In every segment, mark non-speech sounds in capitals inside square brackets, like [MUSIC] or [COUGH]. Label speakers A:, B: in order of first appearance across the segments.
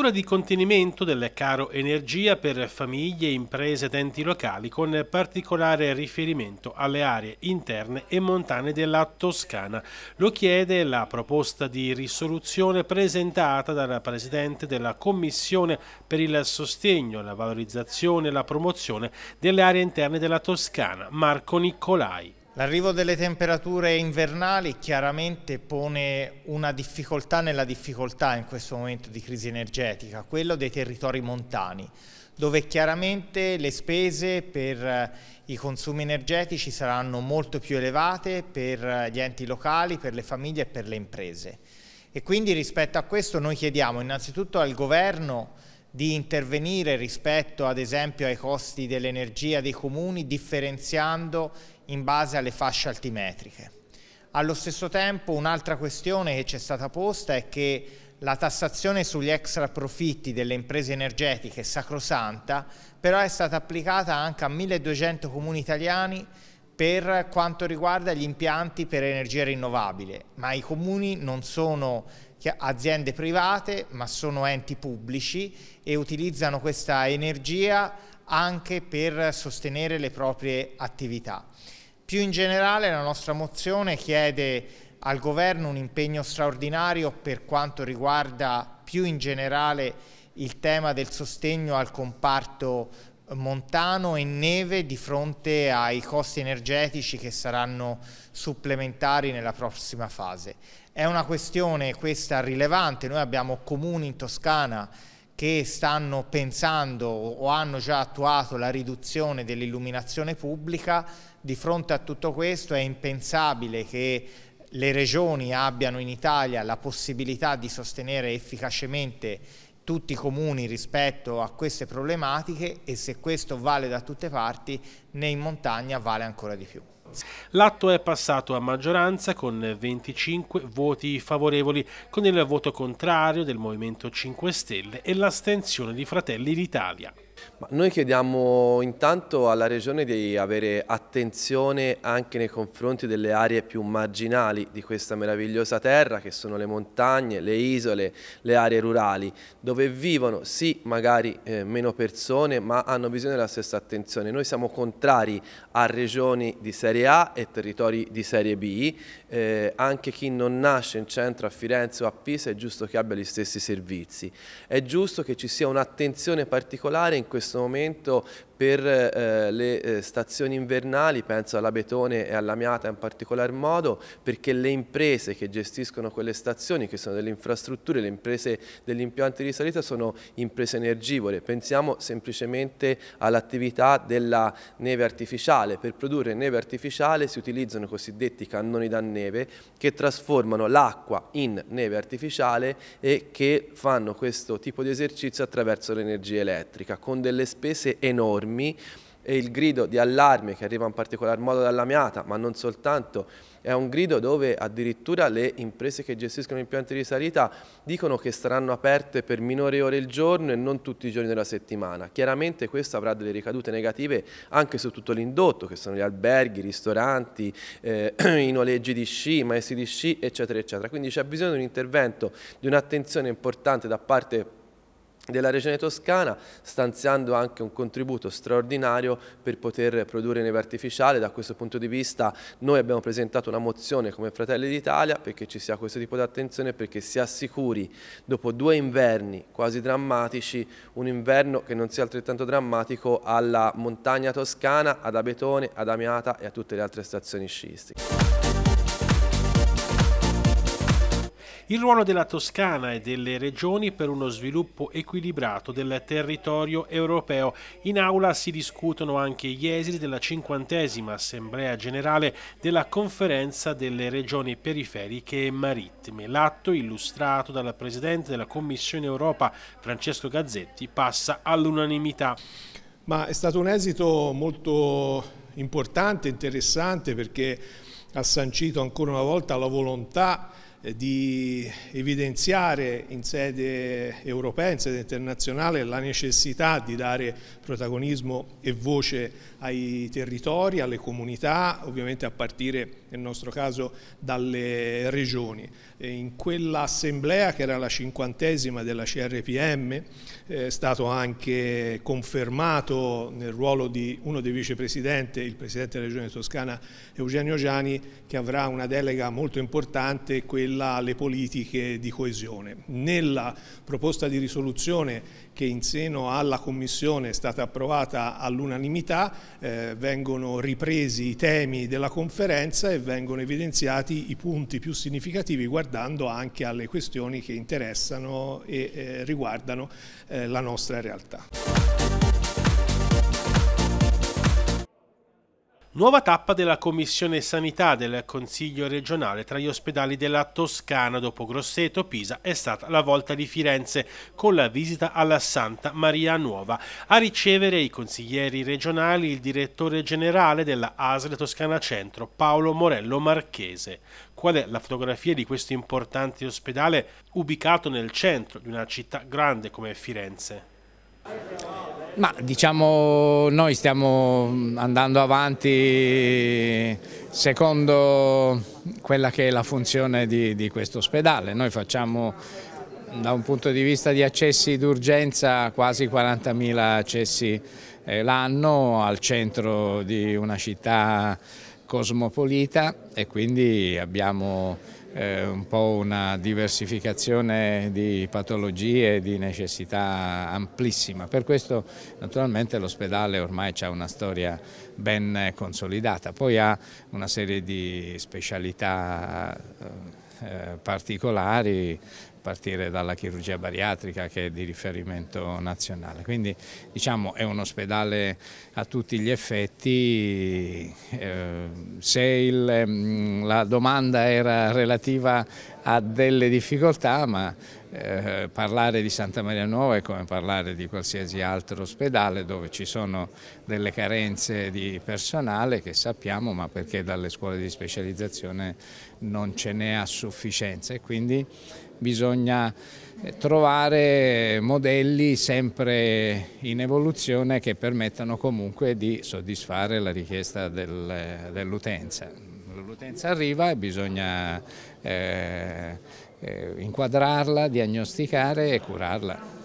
A: misura di contenimento del caro energia per famiglie, imprese ed enti locali con particolare riferimento alle aree interne e montane della Toscana. Lo chiede la proposta di risoluzione presentata dalla Presidente della Commissione per il sostegno, la valorizzazione e la promozione delle aree interne della Toscana, Marco Niccolai. L'arrivo delle temperature invernali chiaramente pone
B: una difficoltà nella difficoltà in questo momento di crisi energetica, quello dei territori montani, dove chiaramente le spese per eh, i consumi energetici saranno molto più elevate per eh, gli enti locali, per le famiglie e per le imprese. E quindi rispetto a questo noi chiediamo innanzitutto al governo di intervenire rispetto ad esempio ai costi dell'energia dei comuni differenziando in base alle fasce altimetriche. Allo stesso tempo un'altra questione che ci è stata posta è che la tassazione sugli extra profitti delle imprese energetiche è sacrosanta, però è stata applicata anche a 1200 comuni italiani per quanto riguarda gli impianti per energia rinnovabile, ma i comuni non sono aziende private, ma sono enti pubblici e utilizzano questa energia anche per sostenere le proprie attività. Più in generale la nostra mozione chiede al governo un impegno straordinario per quanto riguarda più in generale il tema del sostegno al comparto montano e neve di fronte ai costi energetici che saranno supplementari nella prossima fase. È una questione questa rilevante, noi abbiamo comuni in Toscana che stanno pensando o hanno già attuato la riduzione dell'illuminazione pubblica, di fronte a tutto questo è impensabile che le regioni abbiano in Italia la possibilità di sostenere efficacemente tutti i comuni rispetto a queste problematiche e se questo vale da tutte parti, né in montagna vale ancora
A: di più. L'atto è passato a maggioranza con 25 voti favorevoli, con il voto contrario del Movimento 5 Stelle e l'astensione di Fratelli
C: d'Italia. Ma noi chiediamo intanto alla Regione di avere attenzione anche nei confronti delle aree più marginali di questa meravigliosa terra che sono le montagne, le isole, le aree rurali dove vivono sì magari eh, meno persone ma hanno bisogno della stessa attenzione. Noi siamo contrari a regioni di serie A e territori di serie B, eh, anche chi non nasce in centro a Firenze o a Pisa è giusto che abbia gli stessi servizi, è giusto che ci sia un'attenzione particolare in questo momento per eh, le eh, stazioni invernali, penso all'Abetone e all'Amiata in particolar modo, perché le imprese che gestiscono quelle stazioni, che sono delle infrastrutture, le imprese degli impianti di salita, sono imprese energivore. Pensiamo semplicemente all'attività della neve artificiale. Per produrre neve artificiale si utilizzano i cosiddetti cannoni da neve che trasformano l'acqua in neve artificiale e che fanno questo tipo di esercizio attraverso l'energia elettrica, con delle spese enormi enormi e il grido di allarme che arriva in particolar modo dalla Miata, ma non soltanto, è un grido dove addirittura le imprese che gestiscono impianti di salita dicono che saranno aperte per minori ore il giorno e non tutti i giorni della settimana. Chiaramente questo avrà delle ricadute negative anche su tutto l'indotto, che sono gli alberghi, i ristoranti, eh, [CLEARS THROAT] i noleggi di sci, i maestri di sci, eccetera, eccetera. Quindi c'è bisogno di un intervento, di un'attenzione importante da parte della Regione Toscana, stanziando anche un contributo straordinario per poter produrre neve artificiale. Da questo punto di vista noi abbiamo presentato una mozione come Fratelli d'Italia perché ci sia questo tipo di attenzione, perché si assicuri dopo due inverni quasi drammatici, un inverno che non sia altrettanto drammatico alla montagna toscana, ad Abetone, ad Amiata e a tutte le altre stazioni sciistiche.
A: il ruolo della Toscana e delle regioni per uno sviluppo equilibrato del territorio europeo. In aula si discutono anche gli esiti della cinquantesima assemblea generale della conferenza delle regioni periferiche e marittime. L'atto illustrato dal Presidente della Commissione Europa Francesco Gazzetti passa
D: all'unanimità. Ma è stato un esito molto importante, interessante perché ha sancito ancora una volta la volontà eh, di evidenziare in sede europea, in sede internazionale, la necessità di dare protagonismo e voce ai territori, alle comunità, ovviamente a partire nel nostro caso dalle regioni. E in quell'assemblea che era la cinquantesima della CRPM eh, è stato anche confermato nel ruolo di uno dei vicepresidenti, il presidente della regione toscana Eugenio Giani, che avrà una delega molto importante, quella alle politiche di coesione. Nella proposta di risoluzione che in seno alla Commissione è stata approvata all'unanimità eh, vengono ripresi i temi della conferenza e vengono evidenziati i punti più significativi guardando anche alle questioni che interessano e eh, riguardano eh, la nostra realtà.
A: Nuova tappa della Commissione Sanità del Consiglio regionale tra gli ospedali della Toscana dopo Grosseto, Pisa è stata la volta di Firenze con la visita alla Santa Maria Nuova. A ricevere i consiglieri regionali il direttore generale della ASL Toscana Centro Paolo Morello Marchese. Qual è la fotografia di questo importante ospedale ubicato nel centro di una città grande come Firenze?
E: Ma diciamo noi stiamo andando avanti secondo quella che è la funzione di, di questo ospedale, noi facciamo da un punto di vista di accessi d'urgenza quasi 40.000 accessi eh, l'anno al centro di una città cosmopolita e quindi abbiamo eh, un po' una diversificazione di patologie e di necessità amplissima. Per questo naturalmente l'ospedale ormai ha una storia ben consolidata, poi ha una serie di specialità eh, particolari partire dalla chirurgia bariatrica che è di riferimento nazionale. Quindi diciamo è un ospedale a tutti gli effetti, eh, se il, mm, la domanda era relativa a delle difficoltà, ma eh, parlare di Santa Maria Nuova è come parlare di qualsiasi altro ospedale dove ci sono delle carenze di personale che sappiamo, ma perché dalle scuole di specializzazione non ce n'è a sufficienza e quindi bisogna trovare modelli sempre in evoluzione che permettano comunque di soddisfare la richiesta del, dell'utenza. L'utenza arriva e bisogna eh, eh inquadrarla, diagnosticare e curarla.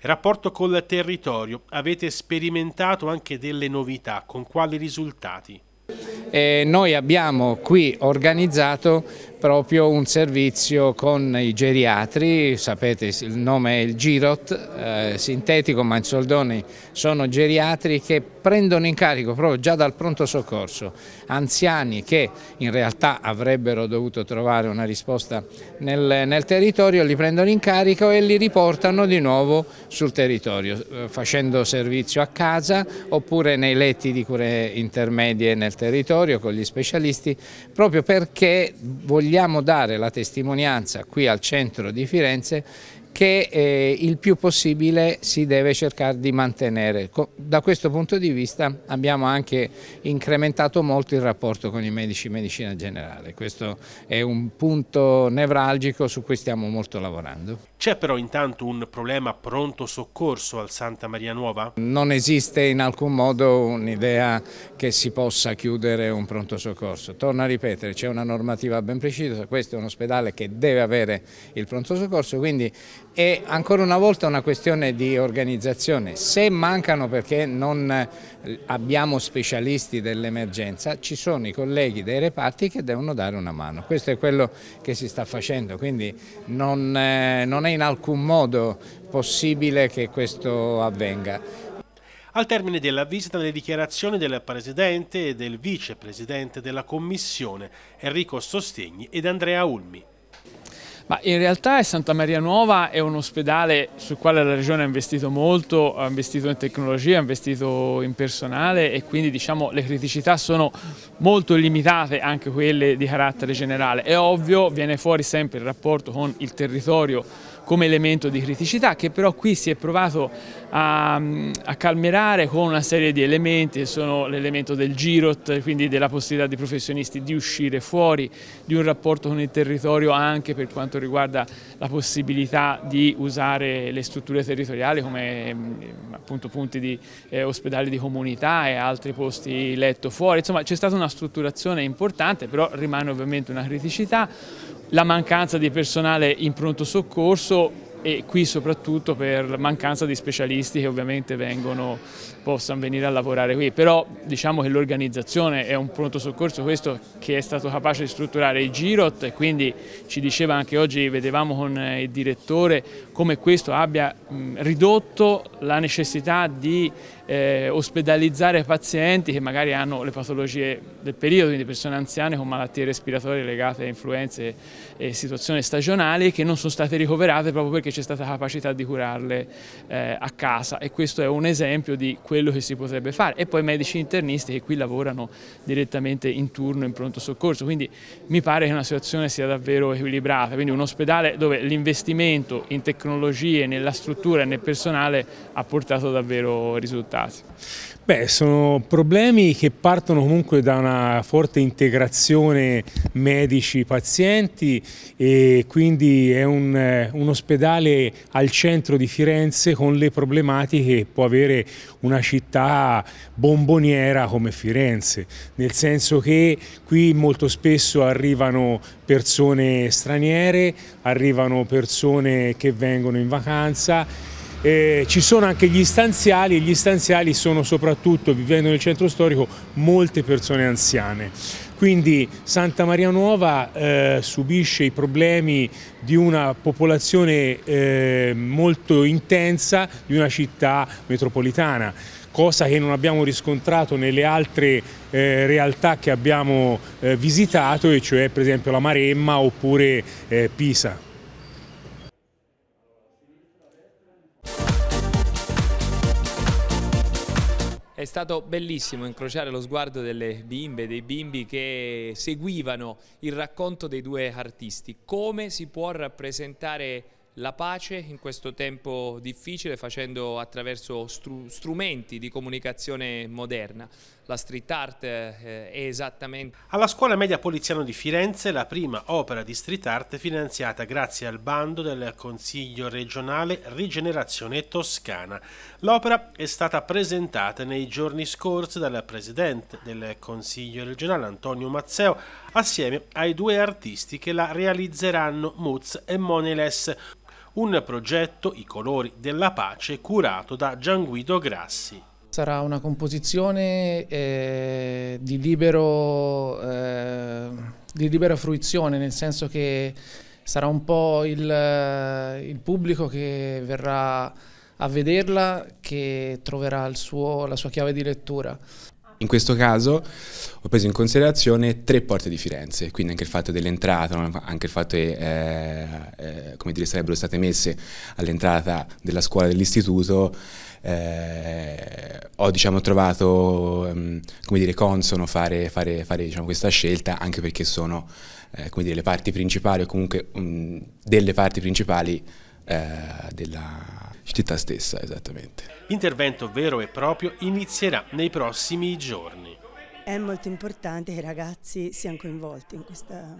A: Rapporto col territorio, avete sperimentato anche delle novità, con quali risultati? E
E: eh, noi abbiamo qui organizzato proprio un servizio con i geriatri, sapete il nome è il Girot, eh, sintetico ma in soldoni sono geriatri che prendono in carico proprio già dal pronto soccorso anziani che in realtà avrebbero dovuto trovare una risposta nel, nel territorio, li prendono in carico e li riportano di nuovo sul territorio eh, facendo servizio a casa oppure nei letti di cure intermedie nel territorio con gli specialisti proprio perché vogliamo vogliamo dare la testimonianza qui al centro di Firenze che eh, il più possibile si deve cercare di mantenere. Da questo punto di vista abbiamo anche incrementato molto il rapporto con i medici in medicina generale, questo è un punto nevralgico su cui stiamo molto lavorando.
A: C'è però intanto un problema pronto soccorso al Santa Maria Nuova?
E: Non esiste in alcun modo un'idea che si possa chiudere un pronto soccorso. Torno a ripetere, c'è una normativa ben precisa, questo è un ospedale che deve avere il pronto soccorso, quindi è ancora una volta una questione di organizzazione. Se mancano perché non eh, abbiamo specialisti dell'emergenza, ci sono i colleghi dei reparti che devono dare una mano. Questo è quello che si sta facendo, quindi non, eh, non è in alcun modo possibile che questo avvenga.
A: Al termine della visita le dichiarazioni del Presidente e del Vicepresidente della Commissione, Enrico Sostegni ed Andrea Ulmi.
F: Ma in realtà Santa Maria Nuova è un ospedale sul quale la Regione ha investito molto, ha investito in tecnologia, ha investito in personale e quindi diciamo, le criticità sono molto limitate, anche quelle di carattere generale. È ovvio, viene fuori sempre il rapporto con il territorio come elemento di criticità che però qui si è provato a, a calmerare con una serie di elementi che sono l'elemento del girot, quindi della possibilità dei professionisti di uscire fuori, di un rapporto con il territorio anche per quanto riguarda la possibilità di usare le strutture territoriali come appunto punti di eh, ospedali di comunità e altri posti letto fuori, insomma c'è stata una strutturazione importante, però rimane ovviamente una criticità, la mancanza di personale in pronto soccorso e qui soprattutto per mancanza di specialisti che ovviamente vengono, possano venire a lavorare qui, però diciamo che l'organizzazione è un pronto soccorso questo che è stato capace di strutturare i Girot e quindi ci diceva anche oggi, vedevamo con eh, il direttore come questo abbia ridotto la necessità di eh, ospedalizzare pazienti che magari hanno le patologie del periodo, quindi persone anziane con malattie respiratorie legate a influenze e situazioni stagionali che non sono state ricoverate proprio perché c'è stata capacità di curarle eh, a casa e questo è un esempio di quello che si potrebbe fare e poi medici internisti che qui lavorano direttamente in turno in pronto soccorso, quindi mi pare che una situazione sia davvero equilibrata, quindi un ospedale dove l'investimento in tecnologie, nella struttura e nel personale ha portato davvero risultati.
G: Beh, sono problemi che partono comunque da una forte integrazione medici-pazienti e quindi è un, eh, un, ospedale al centro di Firenze con le problematiche che può avere una città bomboniera come Firenze, nel senso che qui molto spesso arrivano persone straniere, arrivano persone che vengono in vacanza eh, ci sono anche gli stanziali e gli stanziali sono soprattutto, vivendo nel centro storico, molte persone anziane. Quindi Santa Maria Nuova eh, subisce i problemi di una popolazione eh, molto intensa di una città metropolitana, cosa che non abbiamo riscontrato nelle altre eh, realtà che abbiamo eh, visitato, e cioè per esempio la Maremma oppure eh, Pisa.
F: stato bellissimo incrociare lo sguardo delle bimbe, dei bimbi che seguivano il racconto dei due artisti. Come si può rappresentare la pace in questo tempo difficile facendo attraverso strumenti di comunicazione moderna? la street art eh, è
A: esattamente... Alla scuola media poliziano di Firenze la prima opera di street art finanziata grazie al bando del Consiglio regionale Rigenerazione Toscana. L'opera è stata presentata nei giorni scorsi dal presidente del Consiglio regionale Antonio Mazzeo assieme ai due artisti che la realizzeranno Muz e Moneles, un progetto, I colori della pace, curato da Gianguido Grassi.
C: Sarà una composizione eh, di, libero, eh, di, libera fruizione, nel senso che sarà un po' il, eh, il pubblico che verrà a vederla che troverà suo, la sua chiave di lettura.
G: In questo caso ho preso in considerazione tre porte di Firenze, quindi anche il fatto dell'entrata, anche il fatto che eh, eh, come dire, sarebbero state messe all'entrata della scuola dell'istituto, eh, ho diciamo, trovato mh, ehm, come dire, consono fare, fare, fare diciamo, questa scelta anche perché sono eh, come dire, le parti principali o comunque mh, mm, delle parti principali eh, della, città stessa, esattamente.
A: L'intervento vero e proprio inizierà nei prossimi giorni.
D: È molto importante che i ragazzi siano coinvolti in, questa,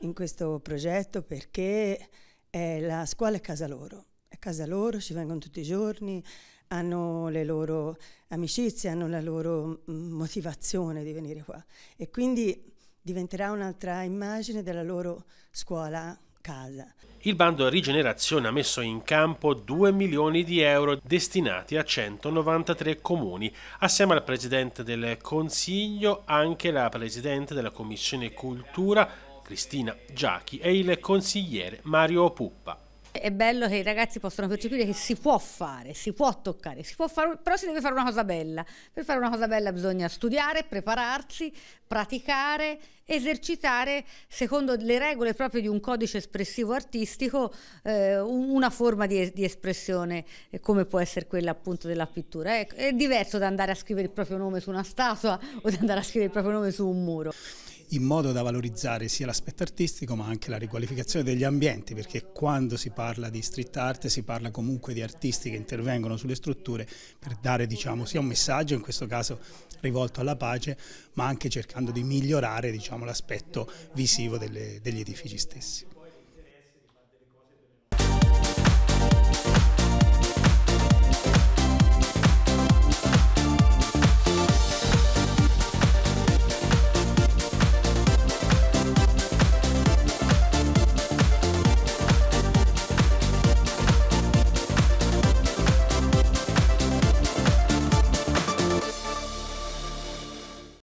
D: in questo progetto perché è la scuola è casa loro, è casa loro, ci vengono tutti i giorni, hanno le loro amicizie, hanno la loro mm, motivazione di venire qua e quindi diventerà un'altra immagine della loro scuola casa.
A: Il bando Rigenerazione ha messo in campo 2 milioni di euro destinati a 193 comuni. Assieme al Presidente del Consiglio anche la Presidente della Commissione Cultura Cristina Giachi e il consigliere Mario Puppa.
C: È bello che i ragazzi possano percepire che si può fare, si può toccare, si può fare, però si deve fare una cosa bella. Per fare una cosa bella bisogna studiare, prepararsi, praticare, esercitare secondo le regole proprio di un codice espressivo artistico eh, una forma di, di espressione eh, come può essere quella appunto della pittura. È, ecco, è diverso da andare a scrivere il proprio nome su una statua o da andare a scrivere il proprio nome su un muro
D: in modo da valorizzare sia l'aspetto artistico ma anche la riqualificazione degli ambienti, perché quando si parla di street art si parla comunque di artisti che intervengono sulle strutture per dare diciamo, sia un messaggio, in questo caso rivolto alla pace, ma anche cercando di migliorare diciamo, l'aspetto visivo delle, degli edifici stessi.